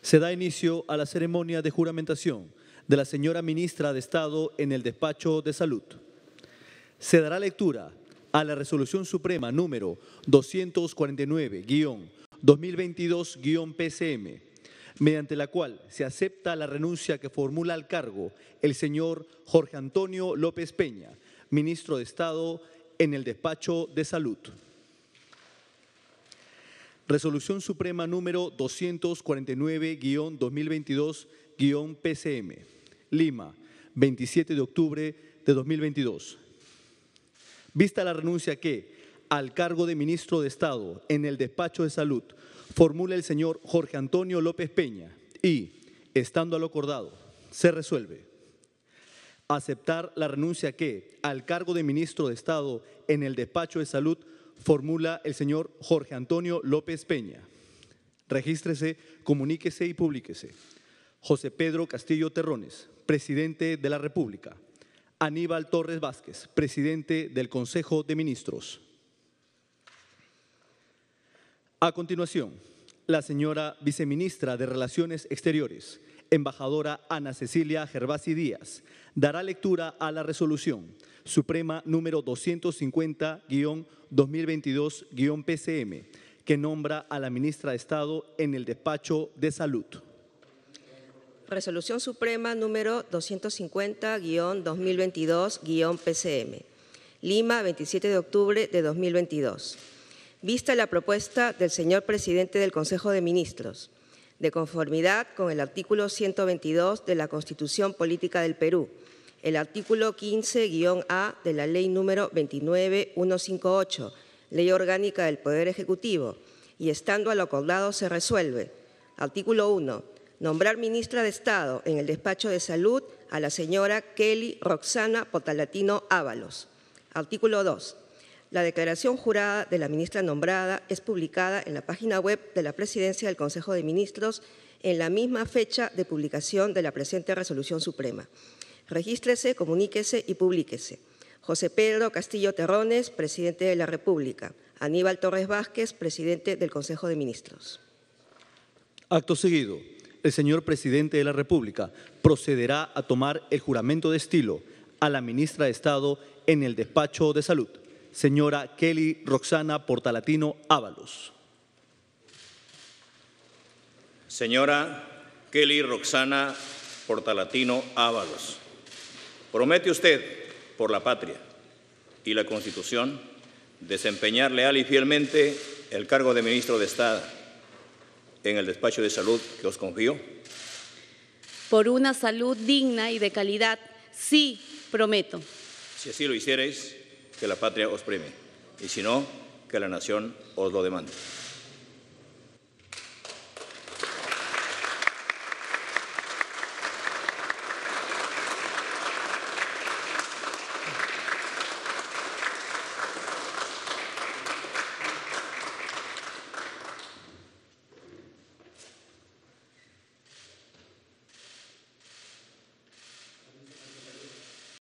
Se da inicio a la ceremonia de juramentación de la señora ministra de Estado en el despacho de salud. Se dará lectura a la resolución suprema número 249-2022-PCM, mediante la cual se acepta la renuncia que formula al cargo el señor Jorge Antonio López Peña, ministro de Estado en el despacho de salud. Resolución Suprema número 249-2022-PCM, Lima, 27 de octubre de 2022. Vista la renuncia que, al cargo de ministro de Estado en el despacho de salud, formula el señor Jorge Antonio López Peña y, estando a lo acordado, se resuelve. Aceptar la renuncia que, al cargo de ministro de Estado en el despacho de salud, formula el señor Jorge Antonio López Peña. Regístrese, comuníquese y públiquese. José Pedro Castillo Terrones, presidente de la República. Aníbal Torres Vázquez, presidente del Consejo de Ministros. A continuación, la señora viceministra de Relaciones Exteriores, embajadora Ana Cecilia Gervasi Díaz, dará lectura a la resolución Suprema número 250-2022-PCM, que nombra a la ministra de Estado en el despacho de salud. Resolución Suprema número 250-2022-PCM, Lima, 27 de octubre de 2022. Vista la propuesta del señor presidente del Consejo de Ministros, de conformidad con el artículo 122 de la Constitución Política del Perú, el artículo 15-A de la Ley número 29158, Ley Orgánica del Poder Ejecutivo, y estando a lo acordado se resuelve. Artículo 1. Nombrar ministra de Estado en el despacho de salud a la señora Kelly Roxana Potalatino Ábalos. Artículo 2. La declaración jurada de la ministra nombrada es publicada en la página web de la Presidencia del Consejo de Ministros en la misma fecha de publicación de la presente resolución suprema. Regístrese, comuníquese y publíquese. José Pedro Castillo Terrones, presidente de la República. Aníbal Torres Vázquez, presidente del Consejo de Ministros. Acto seguido, el señor presidente de la República procederá a tomar el juramento de estilo a la ministra de Estado en el despacho de salud, señora Kelly Roxana Portalatino Ábalos. Señora Kelly Roxana Portalatino Ábalos. Promete usted, por la patria y la Constitución, desempeñar leal y fielmente el cargo de ministro de Estado en el despacho de salud que os confío. Por una salud digna y de calidad, sí, prometo. Si así lo hicierais, que la patria os premie, y si no, que la nación os lo demande.